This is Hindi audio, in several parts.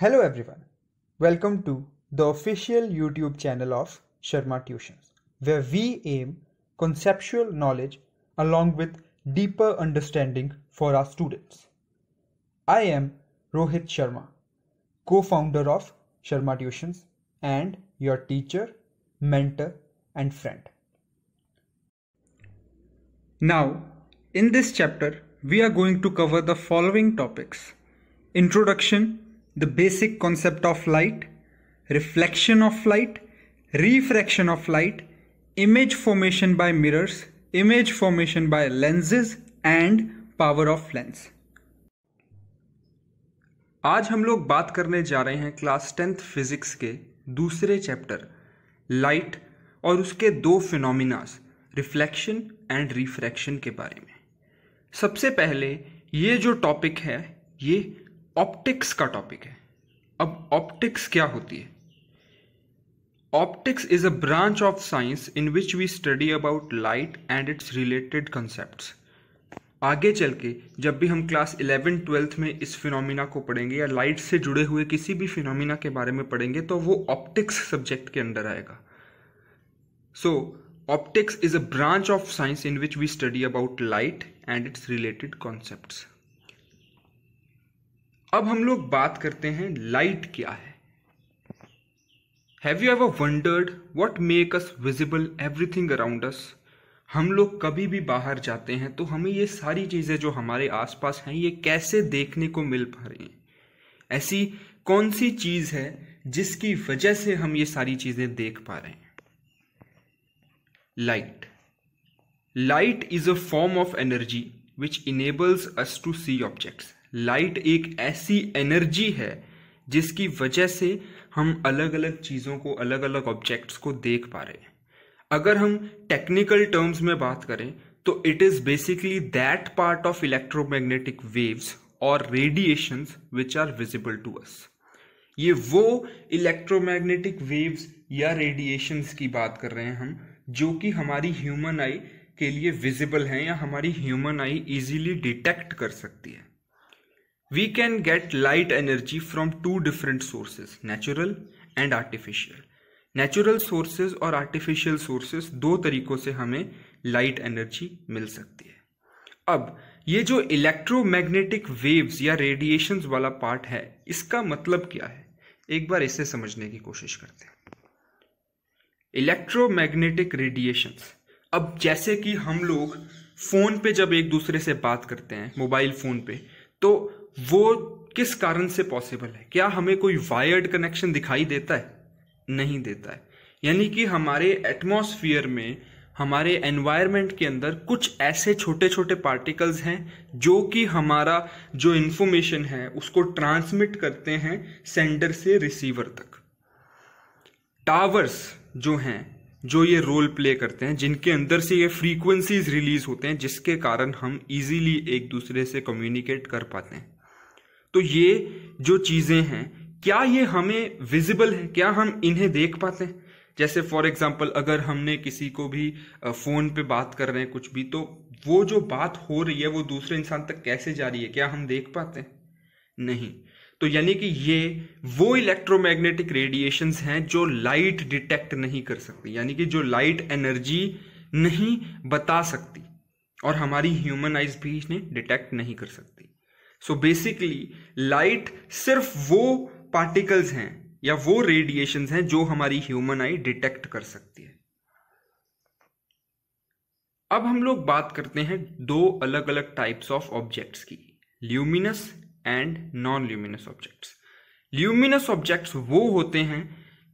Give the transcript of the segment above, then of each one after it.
Hello everyone. Welcome to the official YouTube channel of Sharma Tuitions, where we aim conceptual knowledge along with deeper understanding for our students. I am Rohit Sharma, co-founder of Sharma Tuitions and your teacher, mentor and friend. Now, in this chapter, we are going to cover the following topics. Introduction the basic concept of light, reflection of light, refraction of light, image formation by mirrors, image formation by lenses and power of lens. आज हम लोग बात करने जा रहे हैं क्लास टेंथ फिजिक्स के दूसरे चैप्टर लाइट और उसके दो फिनोमिनास रिफ्लेक्शन एंड रिफ्रैक्शन के बारे में सबसे पहले ये जो टॉपिक है ये ऑप्टिक्स का टॉपिक है अब ऑप्टिक्स क्या होती है optics is a branch of science in which we study about light and its related concept आगे चल के जब भी हम क्लास इलेवन ट्वेल्थ में इस फिनोमिना को पढ़ेंगे या लाइट से जुड़े हुए किसी भी फिनोमिना के बारे में पढ़ेंगे तो वो ऑप्टिक्स सब्जेक्ट के अंडर आएगा so optics is a branch of science in which we study about light and its related concepts अब हम लोग बात करते हैं लाइट क्या है have you ever wondered what make us visible everything around us हम लोग कभी भी बाहर जाते हैं तो हमें ये सारी चीज़ें जो हमारे आसपास हैं ये कैसे देखने को मिल पा रही हैं ऐसी कौन सी चीज़ है जिसकी वजह से हम ये सारी चीज़ें देख पा रहे हैं light light is a form of energy which enables us to see objects light एक ऐसी एनर्जी है जिसकी वजह से हम अलग अलग चीज़ों को अलग अलग ऑब्जेक्ट्स को देख पा रहे हैं अगर हम टेक्निकल टर्म्स में बात करें तो it is basically that part of electromagnetic waves और radiations which are visible to us ये वो इलेक्ट्रोमैग्नेटिक वेव्स या रेडिएशंस की बात कर रहे हैं हम जो कि हमारी ह्यूमन आई के लिए विजिबल हैं या हमारी ह्यूमन आई इजीली डिटेक्ट कर सकती है we can get light energy from two different sources natural and artificial natural sources और आर्टिफिशियल सोर्सेज दो तरीकों से हमें लाइट एनर्जी मिल सकती है अब ये जो इलेक्ट्रोमैग्नेटिक वेव्स या रेडिएशंस वाला पार्ट है इसका मतलब क्या है एक बार इसे समझने की कोशिश करते हैं इलेक्ट्रोमैग्नेटिक रेडिएशंस अब जैसे कि हम लोग फ़ोन पे जब एक दूसरे से बात करते हैं मोबाइल फ़ोन पे तो वो किस कारण से पॉसिबल है क्या हमें कोई वायर्ड कनेक्शन दिखाई देता है नहीं देता है यानी कि हमारे एटमोसफियर में हमारे एनवायरनमेंट के अंदर कुछ ऐसे छोटे छोटे पार्टिकल्स हैं जो कि हमारा जो इन्फॉर्मेशन है उसको ट्रांसमिट करते हैं सेंडर से रिसीवर तक टावर्स जो हैं जो ये रोल प्ले करते हैं जिनके अंदर से ये फ्रीक्वेंसीज रिलीज होते हैं जिसके कारण हम इजीली एक दूसरे से कम्युनिकेट कर पाते हैं तो ये जो चीज़ें हैं क्या ये हमें विजिबल है क्या हम इन्हें देख पाते हैं जैसे फॉर एग्जाम्पल अगर हमने किसी को भी फ़ोन पे बात कर रहे हैं कुछ भी तो वो जो बात हो रही है वो दूसरे इंसान तक कैसे जा रही है क्या हम देख पाते हैं नहीं तो यानी कि ये वो इलेक्ट्रोमैग्नेटिक रेडिएशंस हैं जो लाइट डिटेक्ट नहीं कर सकती यानी कि जो लाइट एनर्जी नहीं बता सकती और हमारी ह्यूमन आइज भी इन्हें डिटेक्ट नहीं कर सकती सो बेसिकली लाइट सिर्फ वो पार्टिकल्स हैं या वो रेडिएशन हैं जो हमारी ह्यूमन आई डिटेक्ट कर सकती है अब हम लोग बात करते हैं दो अलग अलग टाइप्स ऑफ ऑब्जेक्ट्स की luminous and non luminous objects luminous objects वो होते हैं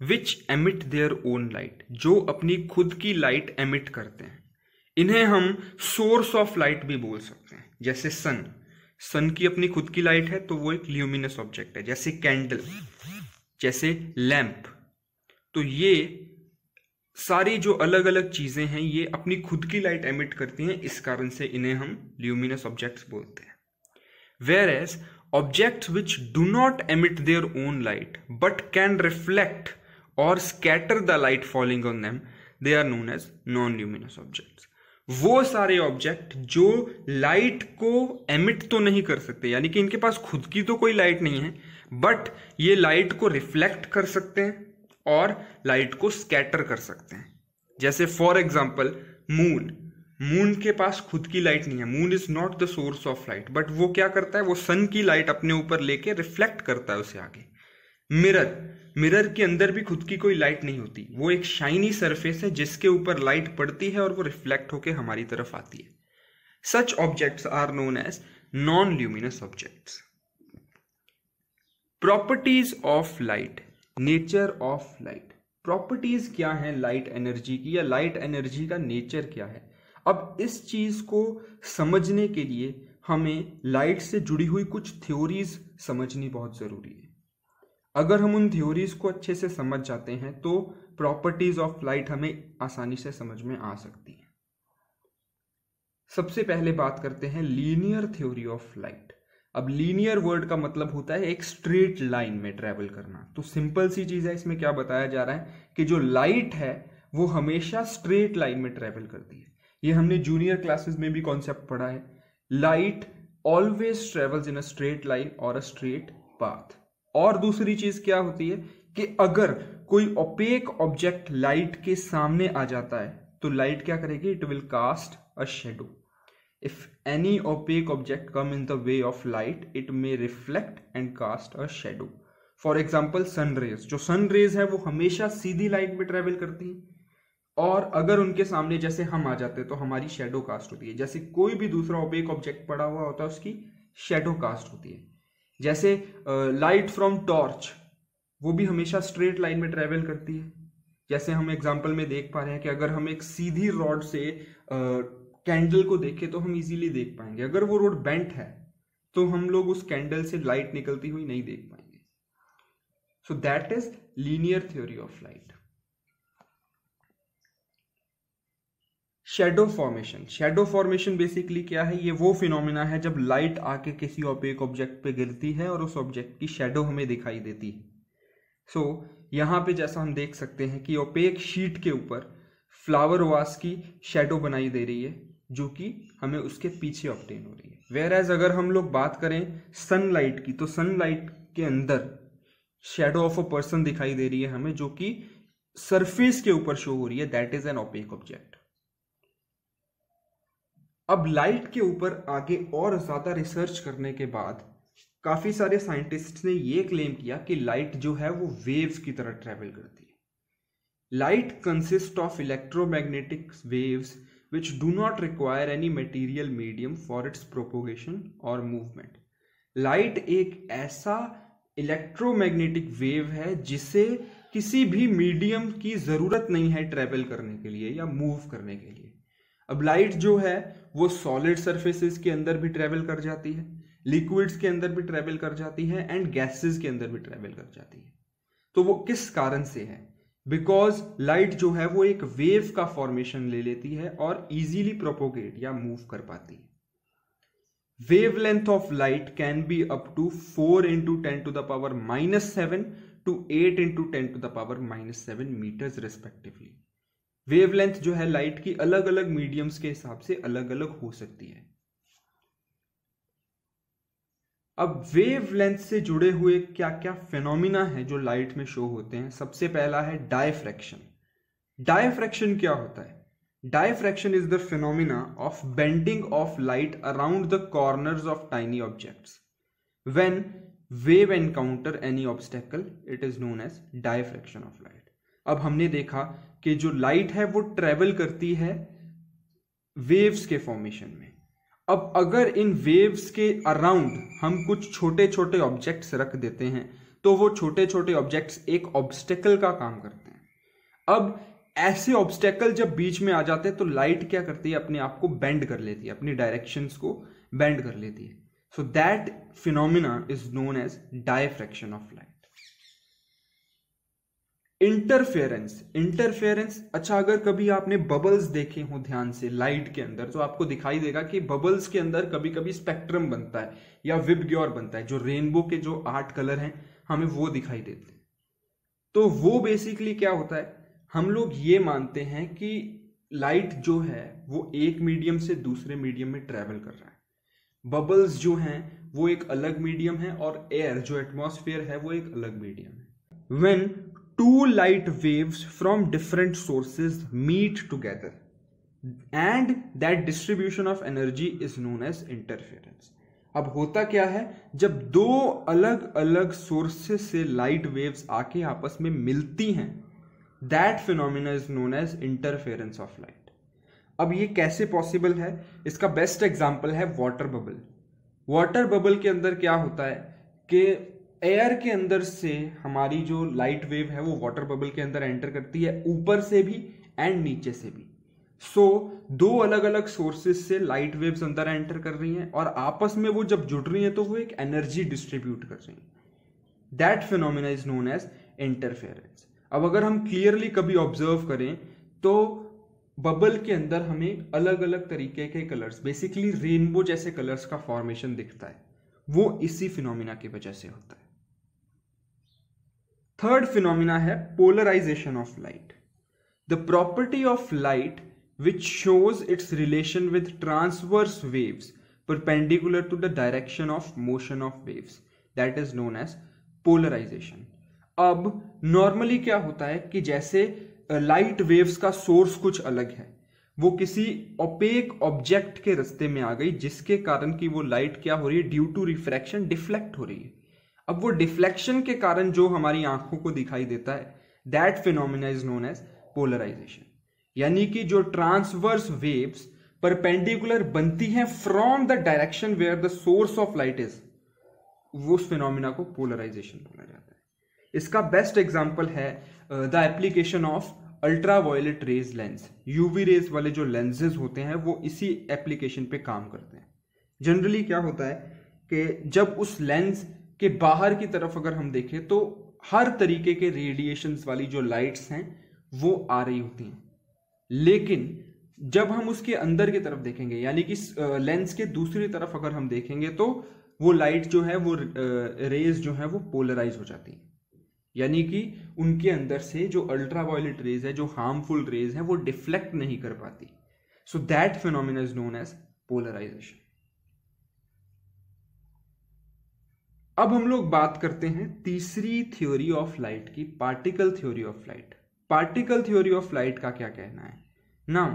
which emit their own light जो अपनी खुद की लाइट एमिट करते हैं इन्हें हम सोर्स ऑफ लाइट भी बोल सकते हैं जैसे सन सन की अपनी खुद की लाइट है तो वो एक ल्यूमिनस ऑब्जेक्ट है जैसे कैंडल जैसे लैंप तो ये सारी जो अलग अलग चीज़ें हैं ये अपनी खुद की लाइट एमिट करती हैं इस कारण से इन्हें हम ल्यूमिनस ऑब्जेक्ट्स बोलते हैं whereas objects which do not emit their own light but can reflect और scatter the light falling on them they are known as non luminous objects वो सारे ऑब्जेक्ट जो लाइट को एमिट तो नहीं कर सकते यानी कि इनके पास खुद की तो कोई लाइट नहीं है बट ये लाइट को रिफ्लेक्ट कर सकते हैं और लाइट को स्कैटर कर सकते हैं जैसे फॉर एग्जाम्पल मून मून के पास खुद की लाइट नहीं है moon is not the source of light but वो क्या करता है वो सन की लाइट अपने ऊपर लेके रिफ्लेक्ट करता है उसे आगे मिरर मिरर के अंदर भी खुद की कोई लाइट नहीं होती वो एक शाइनी सरफेस है जिसके ऊपर लाइट पड़ती है और वो रिफ्लेक्ट होकर हमारी तरफ आती है such objects are known as non luminous objects properties of light nature of light properties क्या है लाइट एनर्जी की या लाइट एनर्जी का नेचर क्या है अब इस चीज को समझने के लिए हमें लाइट से जुड़ी हुई कुछ थ्योरीज समझनी बहुत जरूरी है अगर हम उन थ्योरीज को अच्छे से समझ जाते हैं तो प्रॉपर्टीज ऑफ लाइट हमें आसानी से समझ में आ सकती हैं सबसे पहले बात करते हैं लीनियर थ्योरी ऑफ लाइट अब लीनियर वर्ड का मतलब होता है एक स्ट्रेट लाइन में ट्रेवल करना तो सिंपल सी चीज है इसमें क्या बताया जा रहा है कि जो लाइट है वो हमेशा स्ट्रेट लाइन में ट्रेवल करती है ये हमने जूनियर क्लासेस में भी कॉन्सेप्ट पढ़ा है light always travels in a straight line और अ स्ट्रेट पाथ और दूसरी चीज क्या होती है कि अगर कोई ओपेक ऑब्जेक्ट लाइट के सामने आ जाता है तो लाइट क्या करेगी it will cast a shadow if any opaque object come in the way of light it may reflect and cast a shadow for example sun rays जो सन रेज है वो हमेशा सीधी लाइट में ट्रेवल करती है और अगर उनके सामने जैसे हम आ जाते हैं तो हमारी शेडो कास्ट होती है जैसे कोई भी दूसरा ओपेक ऑब्जेक्ट पड़ा हुआ होता है उसकी शेडो कास्ट होती है जैसे लाइट फ्रॉम टॉर्च वो भी हमेशा स्ट्रेट लाइन में ट्रेवल करती है जैसे हम एग्जाम्पल में देख पा रहे हैं कि अगर हम एक सीधी रॉड से कैंडल को देखें तो हम इजीली देख पाएंगे अगर वो रोड बेंट है तो हम लोग उस कैंडल से लाइट निकलती हुई नहीं देख पाएंगे so that is linear theory of light shadow formation shadow formation basically क्या है ये वो फिनोमिना है जब लाइट आके किसी ऑपेक ऑब्जेक्ट पे गिरती है और उस ऑब्जेक्ट की शेडो हमें दिखाई देती है सो so, यहाँ पे जैसा हम देख सकते हैं कि ओपेक शीट के ऊपर फ्लावर वास की शेडो बनाई दे रही है जो कि हमें उसके पीछे ऑप्टेन हो रही है वेयर एज अगर हम लोग बात करें सनलाइट की तो सनलाइट के अंदर शेडो ऑफ अ पर्सन दिखाई दे रही है हमें जो कि सरफेस के ऊपर शो हो रही है that is an opaque object अब लाइट के ऊपर आगे और ज़्यादा रिसर्च करने के बाद काफ़ी सारे साइंटिस्ट ने ये क्लेम किया कि लाइट जो है वो वेव्स की तरह ट्रेवल करती है light consist of electromagnetic waves which do not require any material medium for its propagation और मूवमेंट लाइट एक ऐसा इलेक्ट्रोमैग्नेटिक वेव है जिसे किसी भी मीडियम की ज़रूरत नहीं है ट्रेवल करने के लिए या मूव करने के लिए अब लाइट जो है वो सॉलिड सर्फेसिस के अंदर भी ट्रेवल कर जाती है लिक्विड्स के अंदर भी ट्रेवल कर जाती है एंड गैसेस के अंदर भी ट्रेवल कर जाती है तो वो किस कारण से है बिकॉज लाइट जो है वो एक वेव का फॉर्मेशन ले लेती है और इजीली प्रोपोगेट या मूव कर पाती है length of light can be up to four into ten to the power minus seven to eight into ten to the power minus seven metres respectively wavelength जो है लाइट की अलग अलग मीडियम्स के हिसाब से अलग अलग हो सकती है अब वेवलेंथ से जुड़े हुए क्या क्या फेनोमिना है जो लाइट में शो होते हैं सबसे पहला है डायफ्रैक्शन डायफ्रैक्शन क्या होता है diffraction is the phenomena of bending of light around the corners of tiny objects when wave encounter any obstacle it is known as diffraction of light अब हमने देखा कि जो लाइट है वो ट्रेवल करती है वेव्स के फॉर्मेशन में अब अगर इन वेव्स के अराउंड हम कुछ छोटे छोटे ऑब्जेक्ट्स रख देते हैं तो वो छोटे छोटे ऑब्जेक्ट्स एक ऑब्स्टेकल का काम करते हैं अब ऐसे ऑब्स्टेकल जब बीच में आ जाते हैं तो लाइट क्या करती है अपने आप को बेंड कर लेती है अपनी डायरेक्शंस को बेंड कर लेती है so that phenomena is known as diffraction of light interference interference अच्छा अगर कभी आपने बबल्स देखे हो ध्यान से लाइट के अंदर तो आपको दिखाई देगा कि बबल्स के अंदर कभी कभी स्पेक्ट्रम बनता है या विबग्योर बनता है जो रेनबो के जो आठ कलर हैं हमें वो दिखाई देते हैं तो वो बेसिकली क्या होता है हम लोग ये मानते हैं कि लाइट जो है वो एक मीडियम से दूसरे मीडियम में ट्रेवल कर रहा है बबल्स जो हैं वो एक अलग मीडियम है और एयर जो एटमोसफेयर है वो एक अलग मीडियम है when two light waves from different sources meet together and that distribution of energy is known as interference अब होता क्या है जब दो अलग अलग सोर्सेस से लाइट वेव्स आके आपस में मिलती हैं that phenomena is known as interference of light अब ये कैसे पॉसिबल है इसका बेस्ट एग्जाम्पल है वाटर बबल वाटर बबल के अंदर क्या होता है कि एयर के अंदर से हमारी जो लाइट वेव है वो वाटर बबल के अंदर एंटर करती है ऊपर से भी एंड नीचे से भी सो so, दो अलग अलग सोर्सेज से लाइट वेव्स अंदर एंटर कर रही हैं और आपस में वो जब जुड़ रही हैं तो वो एक एनर्जी डिस्ट्रीब्यूट कर रही हैं that phenomena is known as interference अब अगर हम क्लियरली कभी ऑब्जर्व करें तो बबल के अंदर हमें अलग अलग तरीके के कलर्स बेसिकली रेनबो जैसे कलर्स का फॉर्मेशन दिखता है वो इसी फिनोमिना की वजह से होता है थर्ड फिनोमिना है polarisation of light the property of light which shows its relation with transverse waves perpendicular to the direction of motion of waves that is known as polarisation अब नॉर्मली क्या होता है कि जैसे लाइट वेव्स का सोर्स कुछ अलग है वो किसी ओपेक ऑब्जेक्ट के रस्ते में आ गई जिसके कारण कि वो लाइट क्या हो रही है ड्यू टू रिफ्रैक्शन डिफ्लेक्ट हो रही है अब वो डिफ्लेक्शन के कारण जो हमारी आंखों को दिखाई देता है that phenomena is known as polarisation यानी कि जो ट्रांसवर्स वेव्स परपेंडिकुलर बनती हैं from the direction where the source of light is उस फिनोमिना को पोलराइजेशन बोला जाता है इसका बेस्ट एग्जाम्पल है the application of ultra violet rays lens UV rays वाले जो लेंसेज होते हैं वो इसी एप्लीकेशन पे काम करते हैं जनरली क्या होता है कि जब उस लेंस के बाहर की तरफ अगर हम देखें तो हर तरीके के रेडिएशंस वाली जो लाइट्स हैं वो आ रही होती हैं लेकिन जब हम उसके अंदर की तरफ देखेंगे यानी कि लेंस के दूसरी तरफ अगर हम देखेंगे तो वो लाइट जो है वो रेज जो है वो पोलराइज हो जाती है यानी कि उनके अंदर से जो अल्ट्रा वायलेट रेज है जो हार्मफुल रेज है वो डिफ्लेक्ट नहीं कर पाती so that phenomena is known as polarisation अब हम लोग बात करते हैं तीसरी थ्योरी ऑफ लाइट की particle theory of light particle theory of light का क्या कहना है now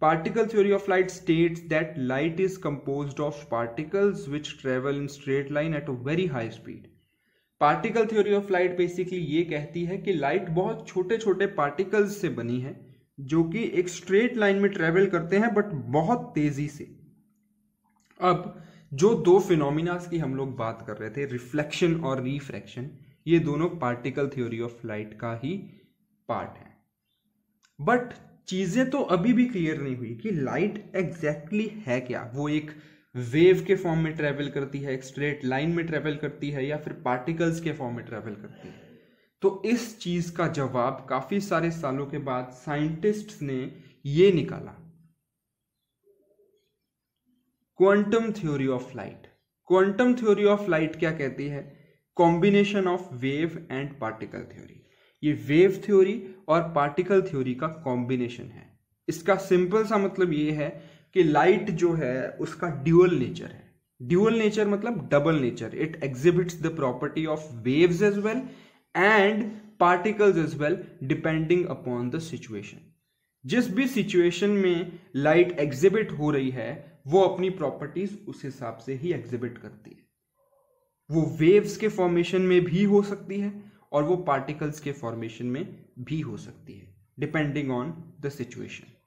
particle theory of light states that light is compose of particles which travel in straight line at a very high speed particle theory of light basically ये कहती है कि लाइट बहुत छोटे छोटे पार्टिकल्स से बनी है जो कि एक स्ट्रेट लाइन में ट्रेवल करते हैं बट बहुत तेजी से अब जो दो फिनोमिनास की हम लोग बात कर रहे थे रिफ्लेक्शन और रिफ्रैक्शन ये दोनों पार्टिकल थ्योरी ऑफ लाइट का ही पार्ट है बट चीज़ें तो अभी भी क्लियर नहीं हुई कि लाइट एग्जैक्टली exactly है क्या वो एक वेव के फॉर्म में ट्रेवल करती है एक स्ट्रेट लाइन में ट्रेवल करती है या फिर पार्टिकल्स के फॉर्म में ट्रेवल करती है तो इस चीज़ का जवाब काफ़ी सारे सालों के बाद साइंटिस्ट्स ने ये निकाला quantum theory of light quantum theory of light क्या कहती है combination of wave and particle theory ये वेव थ्योरी और पार्टिकल थ्योरी का कॉम्बिनेशन है इसका सिंपल सा मतलब ये है कि लाइट जो है उसका ड्यूअल नेचर है ड्यूअल नेचर मतलब double nature it exhibits the property of waves as well and particles as well depending upon the situation जिस भी सिचुएशन में लाइट एग्जिबिट हो रही है वो अपनी प्रॉपर्टीज उस हिसाब से ही एग्जिबिट करती है वो वेव्स के फॉर्मेशन में भी हो सकती है और वो पार्टिकल्स के फॉर्मेशन में भी हो सकती है डिपेंडिंग ऑन द सिचुएशन